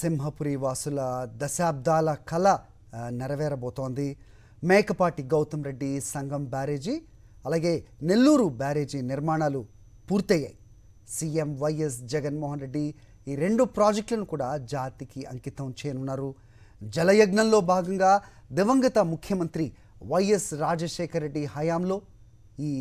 సింహపురి వాసుల దశాబ్దాల కళ నెరవేరబోతోంది మేకపాటి గౌతమ్ రెడ్డి సంగం బ్యారేజీ అలాగే నెల్లూరు బ్యారేజీ నిర్మాణాలు పూర్తయ్యాయి సీఎం వైఎస్ జగన్మోహన్ రెడ్డి ఈ రెండు ప్రాజెక్టులను కూడా జాతికి అంకితం చేయనున్నారు జలయజ్ఞంలో భాగంగా దివంగత ముఖ్యమంత్రి వైఎస్ రాజశేఖర రెడ్డి హయాంలో ఈ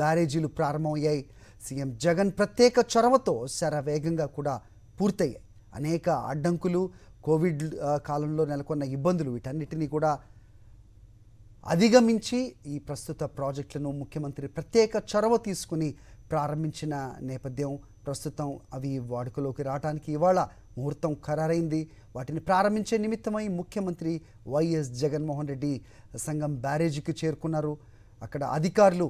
బ్యారేజీలు ప్రారంభమయ్యాయి సీఎం జగన్ ప్రత్యేక చొరవతో శరవేగంగా కూడా పూర్తయ్యాయి అనేక అడ్డంకులు కోవిడ్ కాలంలో నెలకొన్న ఇబ్బందులు వీటన్నిటినీ కూడా అధిగమించి ఈ ప్రస్తుత ప్రాజెక్టులను ముఖ్యమంత్రి ప్రత్యేక చొరవ తీసుకుని ప్రారంభించిన నేపథ్యం ప్రస్తుతం అవి వాడుకలోకి రావడానికి ఇవాళ ముహూర్తం ఖరారైంది వాటిని ప్రారంభించే నిమిత్తమై ముఖ్యమంత్రి వైఎస్ జగన్మోహన్ రెడ్డి సంఘం బ్యారేజీకి చేరుకున్నారు అక్కడ అధికారులు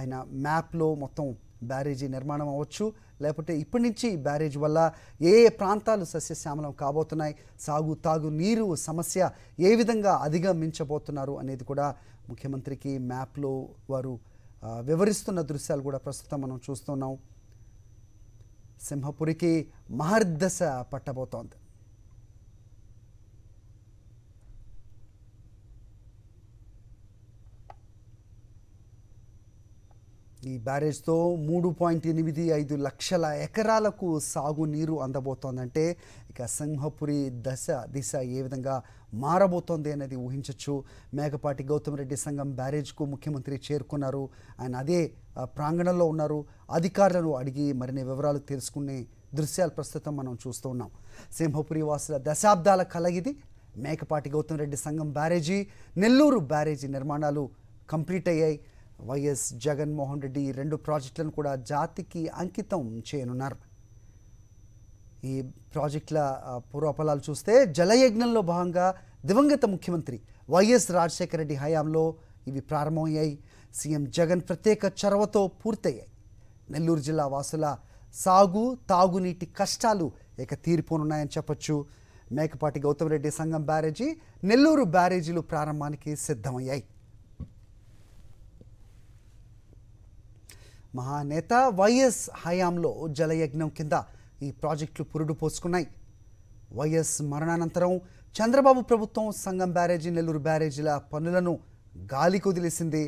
ఆయన మ్యాప్లో మొత్తం బ్యారేజీ నిర్మాణం అవ్వచ్చు లేకపోతే ఇప్పటి నుంచి బ్యారేజ్ వల్ల ఏ ఏ ప్రాంతాలు సస్యశ్యామలం కాబోతున్నాయి సాగు తాగు నీరు సమస్య ఏ విధంగా అధిగమించబోతున్నారు అనేది కూడా ముఖ్యమంత్రికి మ్యాప్లో వారు వివరిస్తున్న దృశ్యాలు కూడా ప్రస్తుతం మనం చూస్తున్నాం సింహపురికి మహర్దశ పట్టబోతోంది ఈ బ్యారేజ్తో మూడు పాయింట్ ఎనిమిది ఐదు లక్షల ఎకరాలకు సాగునీరు అందబోతోందంటే ఇక సింహపురి దశ దిశ ఏ విధంగా మారబోతోంది అనేది ఊహించవచ్చు మేకపాటి గౌతమ్ రెడ్డి సంఘం బ్యారేజ్కు ముఖ్యమంత్రి చేరుకున్నారు ఆయన అదే ప్రాంగణంలో ఉన్నారు అధికారులను అడిగి మరిన్ని వివరాలు తెలుసుకునే దృశ్యాలు ప్రస్తుతం మనం చూస్తూ ఉన్నాం సింహపురి వాసుల దశాబ్దాల కలగిది మేకపాటి గౌతమ్ రెడ్డి సంఘం బ్యారేజీ నెల్లూరు బ్యారేజీ నిర్మాణాలు కంప్లీట్ అయ్యాయి వైఎస్ జగన్మోహన్ రెడ్డి రెండు ప్రాజెక్టులను కూడా జాతికి అంకితం చేయనున్నారు ఈ ప్రాజెక్టుల పూర్వఫలాలు చూస్తే జలయజ్ఞంలో భాగంగా దివంగత ముఖ్యమంత్రి వైఎస్ రాజశేఖర రెడ్డి హయాంలో ఇవి ప్రారంభమయ్యాయి సీఎం జగన్ ప్రత్యేక చొరవతో పూర్తయ్యాయి నెల్లూరు జిల్లా వాసుల సాగు తాగునీటి కష్టాలు ఇక తీరిపోనున్నాయని చెప్పొచ్చు మేకపాటి గౌతమ్ రెడ్డి సంఘం బ్యారేజీ నెల్లూరు బ్యారేజీలు ప్రారంభానికి సిద్ధమయ్యాయి మహానేత వైఎస్ హయాంలో జలయజ్ఞం కింద ఈ ప్రాజెక్టులు పురుడు పోసుకున్నాయి వైఎస్ మరణానంతరం చంద్రబాబు ప్రభుత్వం సంగం బ్యారేజీ నెల్లూరు బ్యారేజీల పనులను గాలి కుదిలేసింది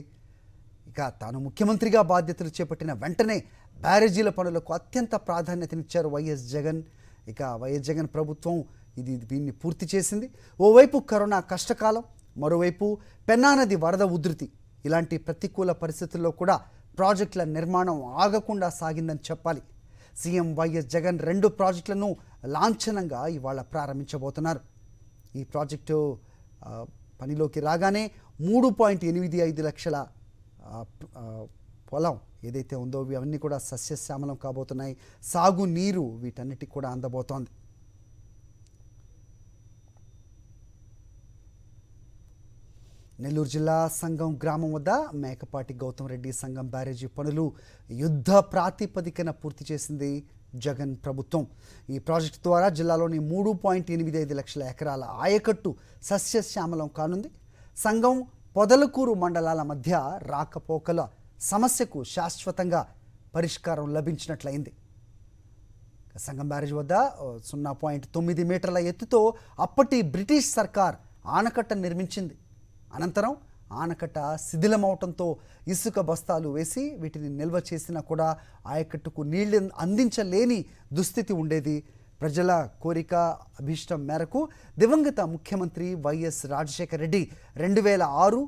ఇక తాను ముఖ్యమంత్రిగా బాధ్యతలు చేపట్టిన వెంటనే బ్యారేజీల పనులకు అత్యంత ప్రాధాన్యతనిచ్చారు వైఎస్ జగన్ ఇక వైఎస్ జగన్ ప్రభుత్వం ఇది దీన్ని పూర్తి చేసింది ఓవైపు కరోనా కష్టకాలం మరోవైపు పెన్నానది వరద ఉధృతి ఇలాంటి ప్రతికూల పరిస్థితుల్లో కూడా ప్రాజెక్టుల నిర్మాణం ఆగకుండా సాగిందని చెప్పాలి సీఎం వైఎస్ జగన్ రెండు ప్రాజెక్టులను లాంఛనంగా ఇవాళ ప్రారంభించబోతున్నారు ఈ ప్రాజెక్టు పనిలోకి రాగానే మూడు పాయింట్ ఎనిమిది ఐదు లక్షల పొలం ఏదైతే ఉందో ఇవన్నీ కూడా సస్యశ్యామలం కాబోతున్నాయి సాగు నీరు వీటన్నిటికి కూడా అందబోతోంది నెల్లూరు జిల్లా సంఘం గ్రామం వద్ద మేకపాటి గౌతమ్ రెడ్డి సంఘం బ్యారేజీ పనులు యుద్ధ ప్రాతిపదికన పూర్తి చేసింది జగన్ ప్రభుత్వం ఈ ప్రాజెక్టు ద్వారా జిల్లాలోని మూడు పాయింట్ ఎనిమిది ఐదు లక్షల ఎకరాల ఆయకట్టు సస్యశ్యామలం కానుంది సంఘం పొదలకూరు మండలాల మధ్య రాకపోకల సమస్యకు శాశ్వతంగా పరిష్కారం లభించినట్లయింది సంఘం బ్యారేజ్ వద్ద సున్నా పాయింట్ తొమ్మిది మీటర్ల ఎత్తుతో అప్పటి బ్రిటిష్ సర్కార్ ఆనకట్ట నిర్మించింది అనంతరం ఆనకట్ట శిథిలమవటంతో ఇసుక బస్తాలు వేసి వీటిని నిల్వ చేసినా కూడా ఆయకట్టుకు నీళ్లు అందించలేని దుస్థితి ఉండేది ప్రజల కోరిక అభీష్టం మేరకు దివంగత ముఖ్యమంత్రి వైఎస్ రాజశేఖర రెడ్డి రెండు వేల ఆరు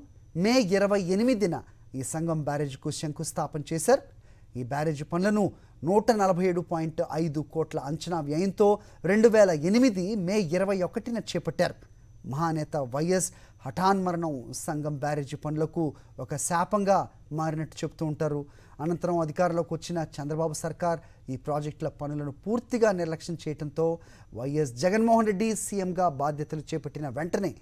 మే ఇరవై ఎనిమిదిన ఈ సంఘం బ్యారేజ్కు శంకుస్థాపన చేశారు ఈ బ్యారేజ్ పనులను నూట నలభై ఏడు పాయింట్ ఐదు కోట్ల అంచనా వ్యయంతో రెండు వేల ఎనిమిది మే ఇరవై ఒకటిన చేపట్టారు మహానేత వైఎస్ హఠాన్మరణం సంఘం బ్యారేజీ పనులకు ఒక శాపంగా మారినట్టు చెప్తూ ఉంటారు అనంతరం అధికారంలోకి వచ్చిన చంద్రబాబు సర్కార్ ఈ ప్రాజెక్టుల పనులను పూర్తిగా నిర్లక్ష్యం చేయడంతో వైఎస్ జగన్మోహన్ రెడ్డి సీఎంగా బాధ్యతలు చేపట్టిన వెంటనే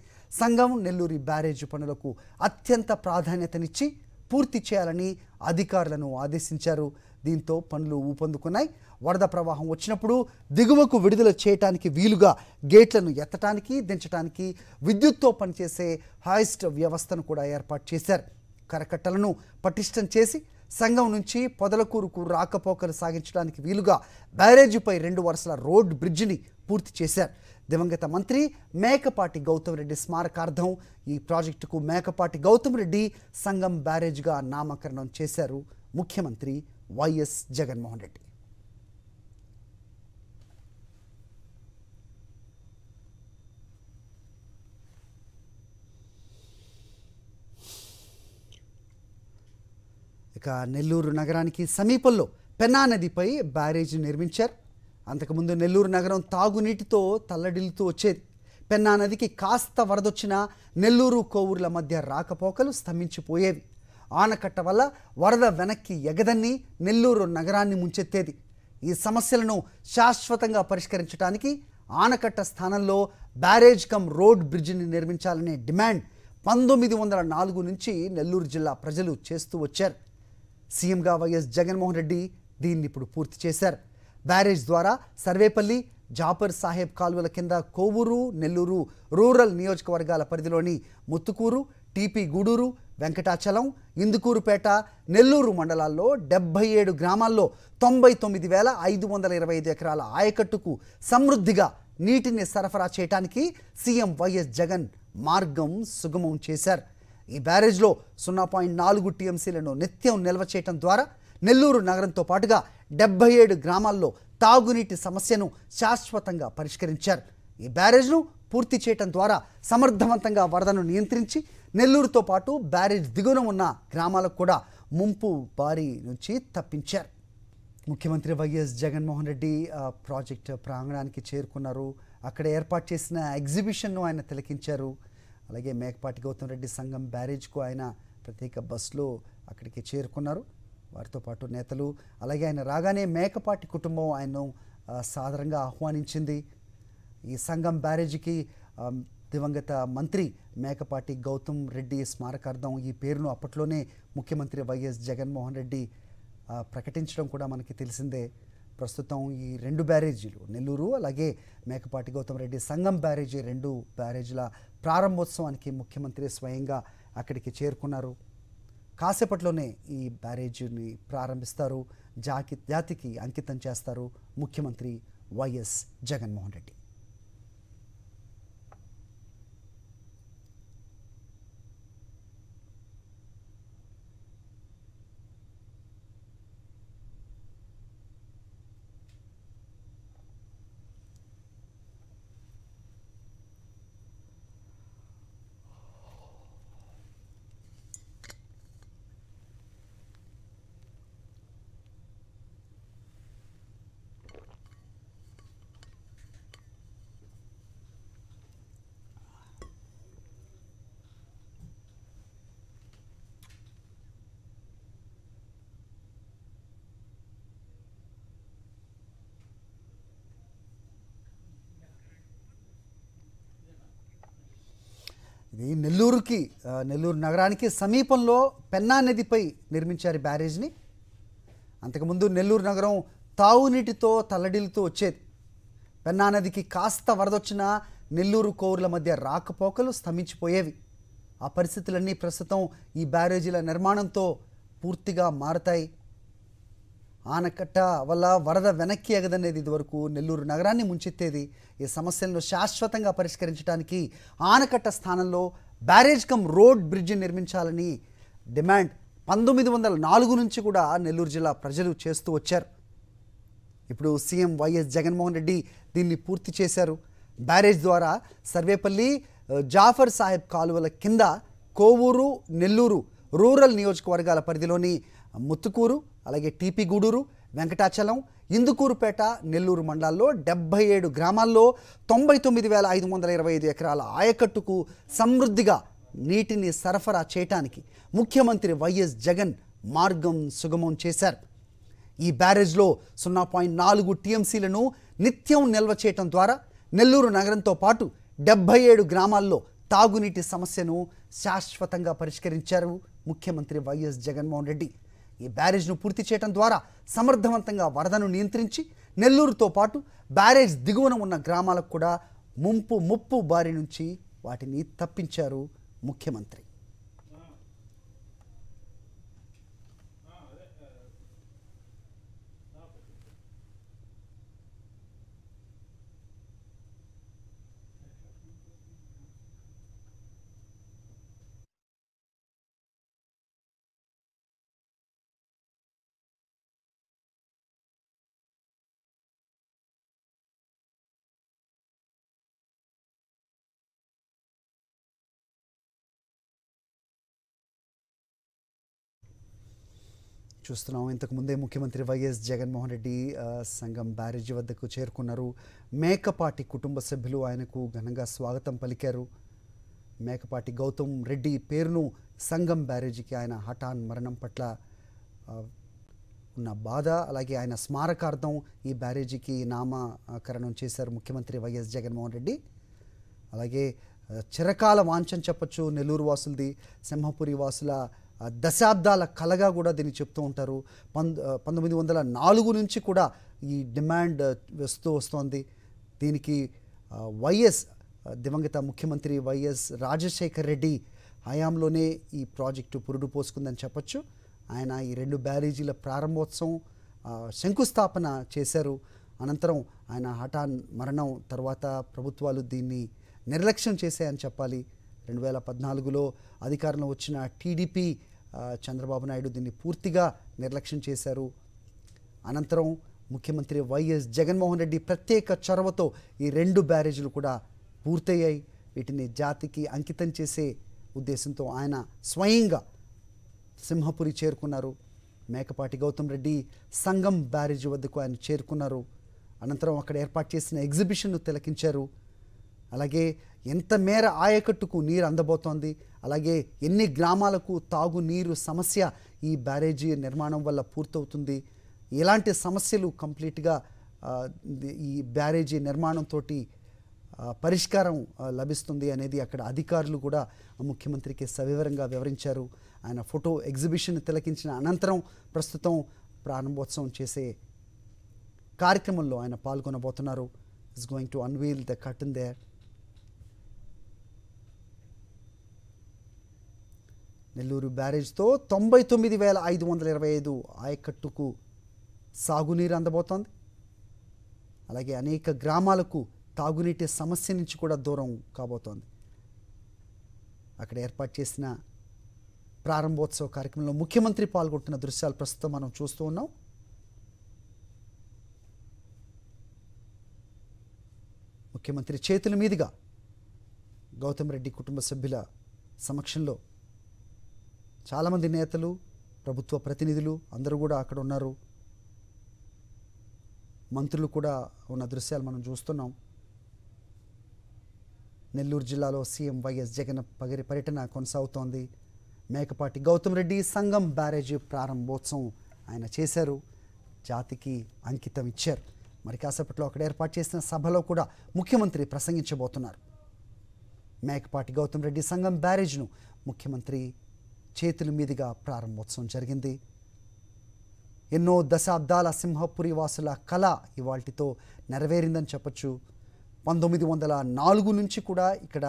సంఘం నెల్లూరి బ్యారేజీ పనులకు అత్యంత ప్రాధాన్యతనిచ్చి పూర్తి చేయాలని అధికారులను ఆదేశించారు దీంతో పనులు ఊపందుకున్నాయి వరద ప్రవాహం వచ్చినప్పుడు దిగువకు విడుదల చేయటానికి వీలుగా గేట్లను ఎత్తటానికి దించటానికి విద్యుత్తో పనిచేసే హాయిస్ట్ వ్యవస్థను కూడా ఏర్పాటు చేశారు కరకట్టలను పటిష్టం చేసి సంఘం నుంచి పొదలకూరుకు రాకపోకలు సాగించడానికి వీలుగా బ్యారేజీపై రెండు వరుసల రోడ్ బ్రిడ్జిని పూర్తి చేశారు దివంగత మంత్రి మేకపాటి గౌతమ్ రెడ్డి స్మారకార్థం ఈ ప్రాజెక్టుకు మేకపాటి గౌతమ్ రెడ్డి సంఘం బ్యారేజ్గా నామకరణం చేశారు ముఖ్యమంత్రి వైఎస్ జగన్మోహన్ రెడ్డి ఇక నెల్లూరు నగరానికి సమీపంలో పెన్నా నదిపై బ్యారేజ్ నిర్మించారు అంతకుముందు నెల్లూరు నగరం తాగునీటితో తల్లడిల్లుతూ వచ్చేది పెన్నా నదికి కాస్త వరదొచ్చినా నెల్లూరు కోవూర్ల మధ్య రాకపోకలు స్తంభించిపోయేవి ఆనకట్ట వల్ల వరద వెనక్కి ఎగదన్ని నెల్లూరు నగరాన్ని ముంచెత్తేది ఈ సమస్యలను శాశ్వతంగా పరిష్కరించడానికి ఆనకట్ట స్థానంలో బ్యారేజ్ కమ్ రోడ్ బ్రిడ్జిని నిర్మించాలనే డిమాండ్ పంతొమ్మిది వందల నాలుగు నుంచి నెల్లూరు జిల్లా ప్రజలు చేస్తూ వచ్చారు సీఎంగా వైఎస్ జగన్మోహన్ రెడ్డి దీన్ని ఇప్పుడు పూర్తి చేశారు బ్యారేజ్ ద్వారా సర్వేపల్లి జాపర్ సాహెబ్ కాలువల కింద కోవూరు నెల్లూరు రూరల్ నియోజకవర్గాల పరిధిలోని ముత్తుకూరు టీపీ గూడూరు వెంకటాచలం ఇందుకూరుపేట నెల్లూరు మండలాల్లో డెబ్బై ఏడు గ్రామాల్లో తొంభై తొమ్మిది వేల ఐదు వందల ఇరవై ఐదు ఎకరాల ఆయకట్టుకు సమృద్ధిగా నీటిని సరఫరా చేయడానికి సీఎం వైఎస్ జగన్ మార్గం సుగమం చేశారు ఈ బ్యారేజ్లో సున్నా పాయింట్ నాలుగు టీఎంసీలను నిత్యం నిల్వ చేయడం ద్వారా నెల్లూరు నగరంతో పాటుగా డెబ్బై ఏడు గ్రామాల్లో తాగునీటి సమస్యను శాశ్వతంగా పరిష్కరించారు ఈ బ్యారేజ్ను పూర్తి చేయటం ద్వారా సమర్థవంతంగా వరదను నియంత్రించి నెల్లూరుతో పాటు బ్యారేజ్ దిగున ఉన్న గ్రామాలకు కూడా ముంపు బారి నుంచి తప్పించారు ముఖ్యమంత్రి వైఎస్ జగన్మోహన్ రెడ్డి ప్రాజెక్ట్ ప్రాంగణానికి చేరుకున్నారు అక్కడ ఏర్పాటు చేసిన ఎగ్జిబిషన్ను ఆయన తిలకించారు అలాగే మేకపాటి గౌతమ్ రెడ్డి సంఘం బ్యారేజ్కు ఆయన ప్రత్యేక బస్సులో అక్కడికి చేరుకున్నారు వారితో పాటు నేతలు అలాగే ఆయన రాగానే మేకపాటి కుటుంబం ఆయనను సాధారణంగా ఆహ్వానించింది ఈ సంఘం బ్యారేజీకి దివంగత మంత్రి మేకపాటి గౌతమ్ రెడ్డి స్మారకార్థం ఈ పేరును అప్పట్లోనే ముఖ్యమంత్రి వైఎస్ జగన్మోహన్ రెడ్డి ప్రకటించడం కూడా మనకి తెలిసిందే ప్రస్తుతం ఈ రెండు బ్యారేజీలు నెల్లూరు అలాగే మేకపాటి గౌతమ్ రెడ్డి సంగం బ్యారేజీ రెండు బ్యారేజీల ప్రారంభోత్సవానికి ముఖ్యమంత్రి స్వయంగా అక్కడికి చేరుకున్నారు కాసేపట్లోనే ఈ బ్యారేజీని ప్రారంభిస్తారు జాకి జాతికి అంకితం చేస్తారు ముఖ్యమంత్రి వైఎస్ జగన్మోహన్ రెడ్డి ఇది నెల్లూరుకి నెల్లూరు నగరానికి సమీపంలో పెన్నా నదిపై నిర్మించారు బ్యారేజ్ని అంతకుముందు నెల్లూరు నగరం తాగునీటితో తల్లడిలతో వచ్చేది పెన్నా నదికి కాస్త వరదొచ్చినా నెల్లూరు కోరుల మధ్య రాకపోకలు స్తంభించిపోయేవి ఆ పరిస్థితులన్నీ ప్రస్తుతం ఈ బ్యారేజీల నిర్మాణంతో పూర్తిగా మారుతాయి ఆనకట్ట వల్ల వరద వెనక్కి ఎగదనేది ఇదివరకు నెల్లూరు నగరాన్ని ముంచెత్తేది ఈ సమస్యలను శాశ్వతంగా పరిష్కరించడానికి ఆనకట్ట స్థానంలో బ్యారేజ్ కమ్ రోడ్ బ్రిడ్జ్ నిర్మించాలని డిమాండ్ పంతొమ్మిది వందల నాలుగు నుంచి కూడా నెల్లూరు జిల్లా ప్రజలు చేస్తూ వచ్చారు ఇప్పుడు సీఎం వైఎస్ జగన్మోహన్ రెడ్డి దీన్ని పూర్తి చేశారు బ్యారేజ్ ద్వారా సర్వేపల్లి జాఫర్ సాహెబ్ కాలువల కింద కోవూరు నెల్లూరు రూరల్ నియోజకవర్గాల పరిధిలోని ముత్తుకూరు అలాగే టీపీ గూడూరు వెంకటాచలం ఇందుకూరుపేట నెల్లూరు మండలాల్లో డెబ్బై ఏడు గ్రామాల్లో తొంభై తొమ్మిది వేల ఐదు వందల ఇరవై ఐదు ఎకరాల ఆయకట్టుకు సమృద్ధిగా నీటిని సరఫరా చేయటానికి ముఖ్యమంత్రి వైఎస్ జగన్ మార్గం సుగమం చేశారు ఈ బ్యారేజ్లో సున్నా పాయింట్ నాలుగు టీఎంసీలను నిత్యం నిల్వ చేయటం ద్వారా నెల్లూరు నగరంతో పాటు డెబ్బై ఏడు గ్రామాల్లో తాగునీటి సమస్యను శాశ్వతంగా పరిష్కరించారు ముఖ్యమంత్రి వైఎస్ జగన్మోహన్ రెడ్డి ఈ బ్యారేజ్ను పూర్తి చేయడం ద్వారా సమర్థవంతంగా వరదను నియంత్రించి నెల్లూరుతో పాటు బ్యారేజ్ దిగువన ఉన్న గ్రామాలకు కూడా ముంపు ముప్పు బారి నుంచి వాటిని తప్పించారు ముఖ్యమంత్రి చూస్తున్నాం ఇంతకుముందే ముఖ్యమంత్రి వైఎస్ జగన్మోహన్ రెడ్డి సంఘం బ్యారేజీ వద్దకు చేరుకున్నారు మేకపాటి కుటుంబ సభ్యులు ఆయనకు ఘనంగా స్వాగతం పలికారు మేకపాటి గౌతమ్ రెడ్డి పేరును సంఘం బ్యారేజీకి ఆయన హఠాన్ మరణం పట్ల ఉన్న బాధ అలాగే ఆయన స్మారకార్థం ఈ బ్యారేజీకి నామకరణం చేశారు ముఖ్యమంత్రి వైఎస్ జగన్మోహన్ రెడ్డి అలాగే చిరకాల వాంఛం చెప్పచ్చు నెల్లూరు వాసులది సింహపురి వాసుల దశాబ్దాల కలగా కూడా దీన్ని చెప్తూ ఉంటారు పంతొమ్మిది వందల నాలుగు నుంచి కూడా ఈ డిమాండ్ వస్తూ వస్తోంది దీనికి వైఎస్ దివంగత ముఖ్యమంత్రి వైఎస్ రాజశేఖర్ రెడ్డి హయాంలోనే ఈ ప్రాజెక్టు పురుడు పోసుకుందని చెప్పచ్చు ఆయన ఈ రెండు బ్యారేజీల ప్రారంభోత్సవం శంకుస్థాపన చేశారు అనంతరం ఆయన హఠాన్ మరణం తర్వాత ప్రభుత్వాలు దీన్ని నిర్లక్ష్యం చేశాయని చెప్పాలి రెండు వేల పద్నాలుగులో అధికారంలో వచ్చిన టీడీపీ చంద్రబాబు నాయుడు దీన్ని పూర్తిగా నిర్లక్ష్యం చేశారు అనంతరం ముఖ్యమంత్రి వైఎస్ జగన్మోహన్ రెడ్డి ప్రత్యేక చొరవతో ఈ రెండు బ్యారేజీలు కూడా పూర్తయ్యాయి వీటిని జాతికి అంకితం చేసే ఉద్దేశంతో ఆయన స్వయంగా సింహపురి చేరుకున్నారు మేకపాటి గౌతమ్ రెడ్డి సంగం బ్యారేజ్ వద్దకు ఆయన చేరుకున్నారు అనంతరం అక్కడ ఏర్పాటు చేసిన ఎగ్జిబిషన్ను తిలకించారు అలాగే ఎంత మేర ఆయకట్టుకు నీరు అందబోతోంది అలాగే ఎన్ని గ్రామాలకు తాగునీరు సమస్య ఈ బ్యారేజీ నిర్మాణం వల్ల పూర్తవుతుంది ఎలాంటి సమస్యలు కంప్లీట్గా ఈ బ్యారేజీ నిర్మాణంతో పరిష్కారం లభిస్తుంది అనేది అక్కడ అధికారులు కూడా ముఖ్యమంత్రికి సవివరంగా వివరించారు ఆయన ఫోటో ఎగ్జిబిషన్ తిలకించిన అనంతరం ప్రస్తుతం ప్రారంభోత్సవం చేసే కార్యక్రమంలో ఆయన పాల్గొనబోతున్నారు is going to unveil the in there Nellore బ్యారేజ్తో తొంభై తొమ్మిది వేల ఐదు వందల ఇరవై ఐదు ఆయకట్టుకు సాగునీరు అందబోతోంది అలాగే అనేక గ్రామాలకు తాగునీటి సమస్య నుంచి కూడా దూరం కాబోతోంది అక్కడ ఏర్పాటు చేసిన ప్రారంభోత్సవ కార్యక్రమంలో ముఖ్యమంత్రి పాల్గొంటున్న దృశ్యాలు ప్రస్తుతం మనం చూస్తూ ఉన్నాం ముఖ్యమంత్రి చేతుల మీదుగా గౌతమ్ రెడ్డి కుటుంబ సభ్యుల సమక్షంలో చాలామంది నేతలు ప్రభుత్వ ప్రతినిధులు అందరూ కూడా అక్కడ ఉన్నారు మంత్రులు కూడా ఉన్న దృశ్యాలు మనం చూస్తున్నాం నెల్లూరు జిల్లాలో సీఎం వైఎస్ జగన్ పగిరి పర్యటన కొనసాగుతోంది మేకపాటి గౌతమ్ రెడ్డి సంఘం బ్యారేజీ ప్రారంభోత్సవం ఆయన చేశారు జాతికి అంకితం ఇచ్చారు మరి కాసేపట్లో అక్కడ ఏర్పాటు చేసిన సభలో కూడా ముఖ్యమంత్రి ప్రసంగించబోతున్నారు మేకపాటి గౌతమ్ రెడ్డి సంఘం బ్యారేజ్ను ముఖ్యమంత్రి చేతుల మీదుగా ప్రారంభోత్సవం జరిగింది ఎన్నో దశాబ్దాల సింహపురి వాసుల కళ ఇవాటితో నెరవేరిందని చెప్పచ్చు పంతొమ్మిది వందల నాలుగు నుంచి కూడా ఇక్కడ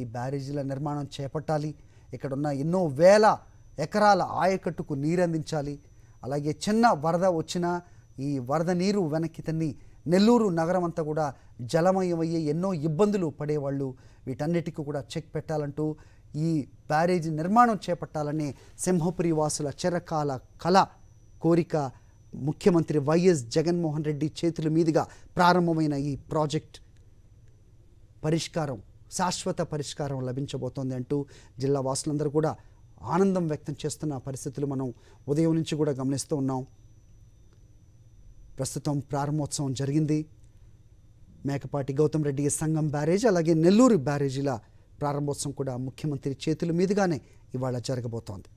ఈ బ్యారేజీల నిర్మాణం చేపట్టాలి ఇక్కడ ఉన్న ఎన్నో వేల ఎకరాల ఆయకట్టుకు నీరందించాలి అలాగే చిన్న వరద వచ్చినా ఈ వరద నీరు వెనక్కి తన్ని నెల్లూరు నగరం అంతా కూడా జలమయమయ్యే ఎన్నో ఇబ్బందులు పడేవాళ్ళు వీటన్నిటికీ కూడా చెక్ పెట్టాలంటూ ఈ బ్యారేజీ నిర్మాణం చేపట్టాలని సింహపురి వాసుల చిరకాల కళ కోరిక ముఖ్యమంత్రి వైఎస్ జగన్మోహన్ రెడ్డి చేతుల మీదుగా ప్రారంభమైన ఈ ప్రాజెక్ట్ పరిష్కారం శాశ్వత పరిష్కారం లభించబోతోంది అంటూ జిల్లా వాసులందరూ కూడా ఆనందం వ్యక్తం చేస్తున్న పరిస్థితులు మనం ఉదయం నుంచి కూడా గమనిస్తూ ఉన్నాం ప్రస్తుతం ప్రారంభోత్సవం జరిగింది మేకపాటి గౌతమ్ రెడ్డి సంఘం బ్యారేజ్ అలాగే నెల్లూరు బ్యారేజీల ప్రారంభోత్సవం కూడా ముఖ్యమంత్రి చేతుల మీదుగానే ఇవాళ జరగబోతోంది